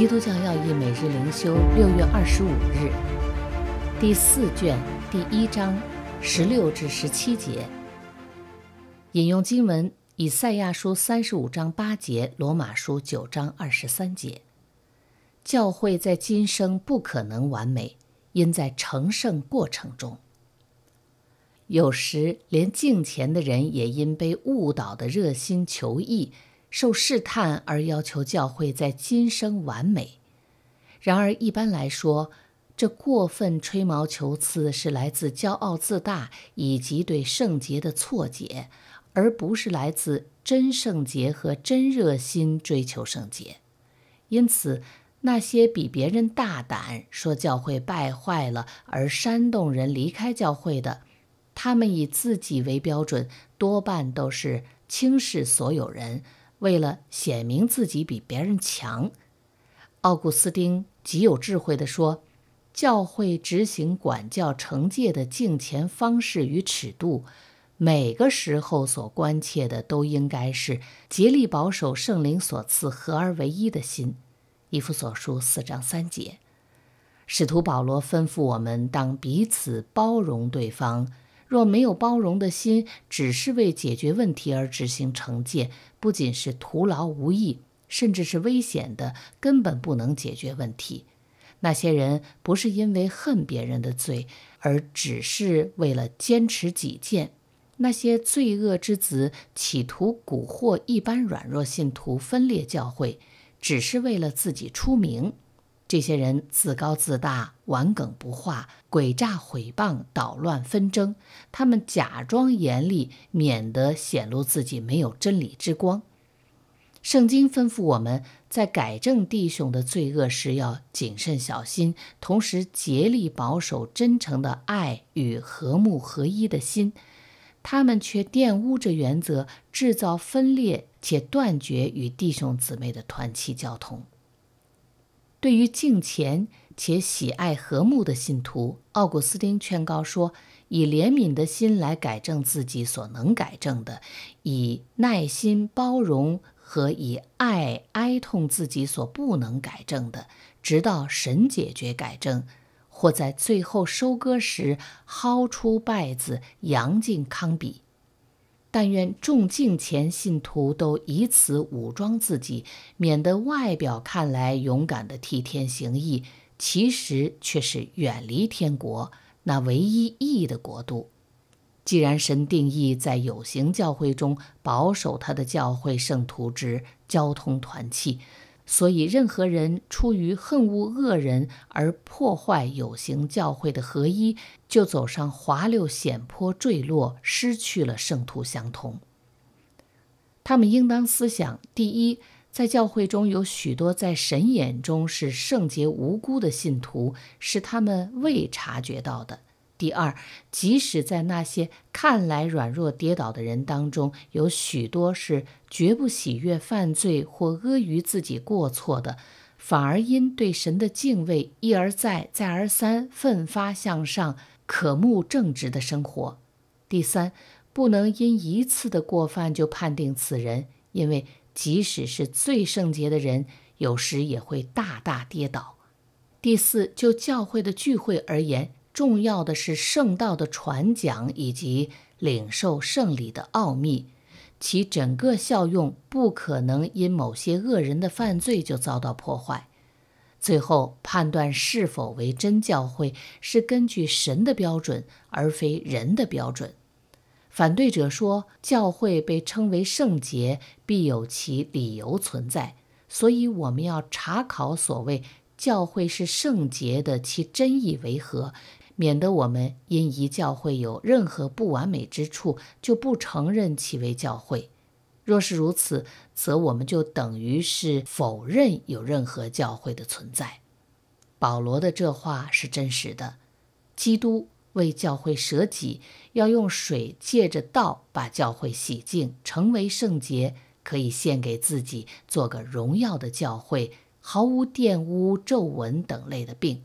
《基督教要义》每日灵修，六月二十五日，第四卷第一章十六至十七节，引用经文：以赛亚书三十五章八节，罗马书九章二十三节。教会在今生不可能完美，因在成圣过程中，有时连敬虔的人也因被误导的热心求意。受试探而要求教会在今生完美，然而一般来说，这过分吹毛求疵是来自骄傲自大以及对圣洁的错解，而不是来自真圣洁和真热心追求圣洁。因此，那些比别人大胆说教会败坏了而煽动人离开教会的，他们以自己为标准，多半都是轻视所有人。为了显明自己比别人强，奥古斯丁极有智慧地说：“教会执行管教惩戒的敬虔方式与尺度，每个时候所关切的都应该是竭力保守圣灵所赐合而为一的心。”一夫所书四章三节，使徒保罗吩咐我们当彼此包容对方。若没有包容的心，只是为解决问题而执行惩戒，不仅是徒劳无益，甚至是危险的，根本不能解决问题。那些人不是因为恨别人的罪，而只是为了坚持己见。那些罪恶之子企图蛊惑一般软弱信徒分裂教会，只是为了自己出名。这些人自高自大、顽梗不化、诡诈毁谤、捣乱纷争。他们假装严厉，免得显露自己没有真理之光。圣经吩咐我们在改正弟兄的罪恶时要谨慎小心，同时竭力保守真诚的爱与和睦合一的心。他们却玷污这原则，制造分裂，且断绝与弟兄姊妹的团契交通。对于敬虔且喜爱和睦的信徒，奥古斯丁劝告说：“以怜悯的心来改正自己所能改正的，以耐心包容和以爱哀痛自己所不能改正的，直到神解决改正，或在最后收割时薅出败子，扬进糠秕。”但愿众敬虔信徒都以此武装自己，免得外表看来勇敢的替天行义，其实却是远离天国那唯一义的国度。既然神定义在有形教会中保守他的教会圣徒之交通团契。所以，任何人出于恨恶恶人而破坏有形教会的合一，就走上滑溜险坡坠落，失去了圣徒相通。他们应当思想：第一，在教会中有许多在神眼中是圣洁无辜的信徒，是他们未察觉到的。第二，即使在那些看来软弱跌倒的人当中，有许多是绝不喜悦犯罪或阿谀自己过错的，反而因对神的敬畏一而再再而三奋发向上，渴慕正直的生活。第三，不能因一次的过犯就判定此人，因为即使是最圣洁的人，有时也会大大跌倒。第四，就教会的聚会而言。重要的是圣道的传讲以及领受圣礼的奥秘，其整个效用不可能因某些恶人的犯罪就遭到破坏。最后判断是否为真教会，是根据神的标准而非人的标准。反对者说，教会被称为圣洁，必有其理由存在，所以我们要查考所谓教会是圣洁的其真意为何。免得我们因一教会有任何不完美之处，就不承认其为教会。若是如此，则我们就等于是否认有任何教会的存在。保罗的这话是真实的。基督为教会舍己，要用水借着道把教会洗净，成为圣洁，可以献给自己，做个荣耀的教会，毫无玷污、皱纹等类的病。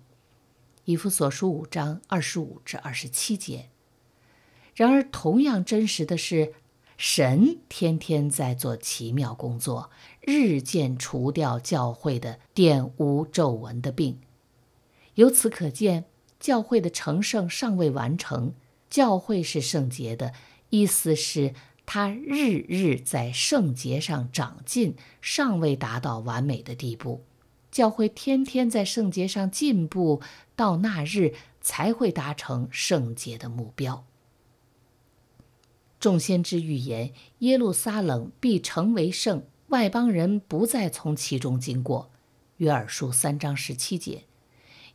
以弗所书五章二十五至二十七节。然而，同样真实的是，神天天在做奇妙工作，日渐除掉教会的玷污皱纹的病。由此可见，教会的成圣尚未完成。教会是圣洁的意思是，他日日在圣洁上长进，尚未达到完美的地步。教会天天在圣洁上进步，到那日才会达成圣洁的目标。众先知预言耶路撒冷必成为圣，外邦人不再从其中经过。约珥书三章十七节，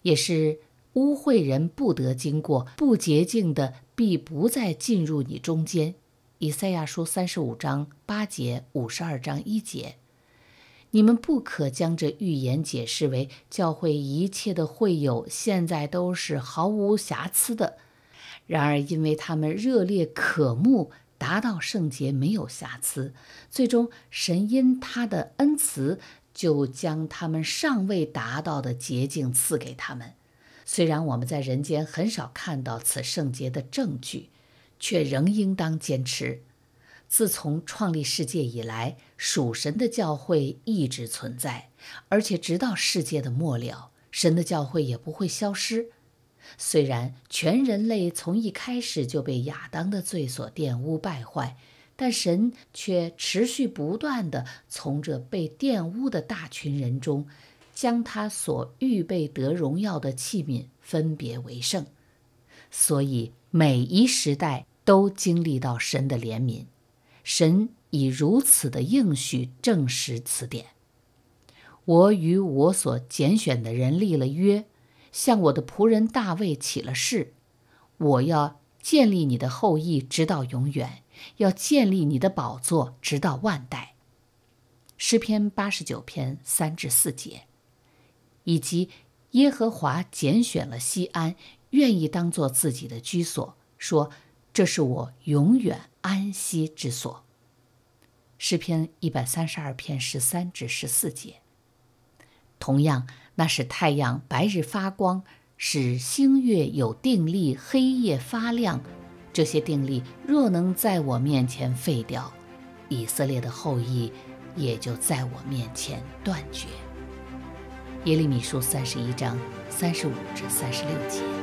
也是污秽人不得经过，不洁净的必不再进入你中间。以赛亚书三十五章八节，五十二章一节。你们不可将这预言解释为教会一切的会友现在都是毫无瑕疵的。然而，因为他们热烈渴慕达到圣洁，没有瑕疵，最终神因他的恩慈就将他们尚未达到的捷径赐给他们。虽然我们在人间很少看到此圣洁的证据，却仍应当坚持。自从创立世界以来，属神的教会一直存在，而且直到世界的末了，神的教会也不会消失。虽然全人类从一开始就被亚当的罪所玷污败坏，但神却持续不断地从这被玷污的大群人中，将他所预备得荣耀的器皿分别为圣。所以，每一时代都经历到神的怜悯。神以如此的应许证实此点。我与我所拣选的人立了约，向我的仆人大卫起了誓：我要建立你的后裔直到永远，要建立你的宝座直到万代。诗篇八十九篇三至四节，以及耶和华拣选了西安，愿意当做自己的居所，说。这是我永远安息之所。诗篇一百三十二篇十三至十四节。同样，那是太阳白日发光，使星月有定力，黑夜发亮。这些定力若能在我面前废掉，以色列的后裔也就在我面前断绝。耶利米书三十一章三十五至三十六节。